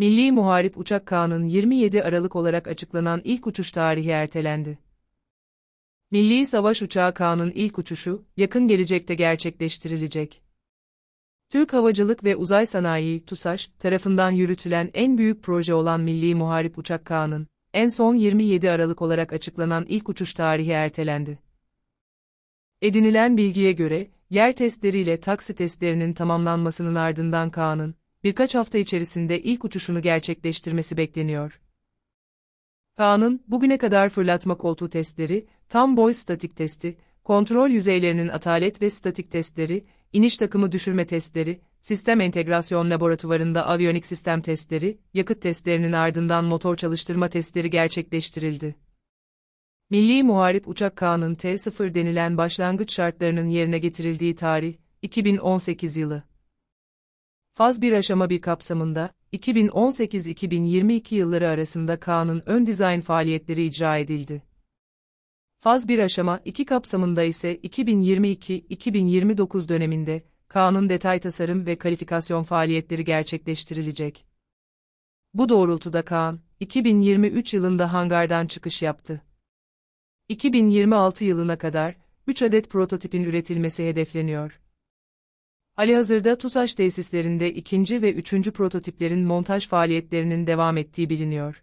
Milli Muharip Uçak Kağan'ın 27 Aralık olarak açıklanan ilk uçuş tarihi ertelendi. Milli Savaş Uçağı Kağan'ın ilk uçuşu, yakın gelecekte gerçekleştirilecek. Türk Havacılık ve Uzay Sanayi TUSAŞ tarafından yürütülen en büyük proje olan Milli Muharip Uçak Kağan'ın, en son 27 Aralık olarak açıklanan ilk uçuş tarihi ertelendi. Edinilen bilgiye göre, yer testleriyle taksi testlerinin tamamlanmasının ardından Kaan'ın, birkaç hafta içerisinde ilk uçuşunu gerçekleştirmesi bekleniyor. Kaan'ın bugüne kadar fırlatma koltuğu testleri, tam boy statik testi, kontrol yüzeylerinin atalet ve statik testleri, iniş takımı düşürme testleri, sistem entegrasyon laboratuvarında aviyonik sistem testleri, yakıt testlerinin ardından motor çalıştırma testleri gerçekleştirildi. Milli Muharip Uçak Kaan'ın T0 denilen başlangıç şartlarının yerine getirildiği tarih, 2018 yılı. Faz bir aşama bir kapsamında, 2018-2022 yılları arasında Kaan'ın ön dizayn faaliyetleri icra edildi. Faz bir aşama 2 kapsamında ise 2022-2029 döneminde, Kaan'ın detay tasarım ve kalifikasyon faaliyetleri gerçekleştirilecek. Bu doğrultuda Kaan, 2023 yılında hangardan çıkış yaptı. 2026 yılına kadar, 3 adet prototipin üretilmesi hedefleniyor. Ali Hazırda TUSAŞ tesislerinde ikinci ve üçüncü prototiplerin montaj faaliyetlerinin devam ettiği biliniyor.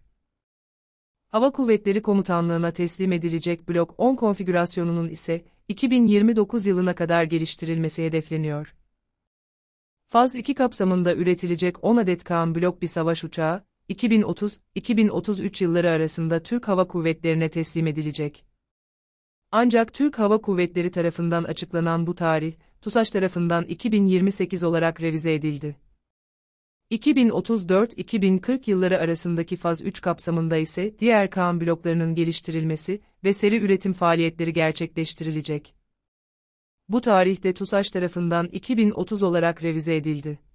Hava Kuvvetleri Komutanlığı'na teslim edilecek Blok 10 konfigürasyonunun ise 2029 yılına kadar geliştirilmesi hedefleniyor. Faz 2 kapsamında üretilecek 10 adet Kaan Blok bir savaş uçağı, 2030-2033 yılları arasında Türk Hava Kuvvetleri'ne teslim edilecek. Ancak Türk Hava Kuvvetleri tarafından açıklanan bu tarih, TUSAŞ tarafından 2028 olarak revize edildi. 2034-2040 yılları arasındaki faz 3 kapsamında ise diğer kan bloklarının geliştirilmesi ve seri üretim faaliyetleri gerçekleştirilecek. Bu tarihte TUSAŞ tarafından 2030 olarak revize edildi.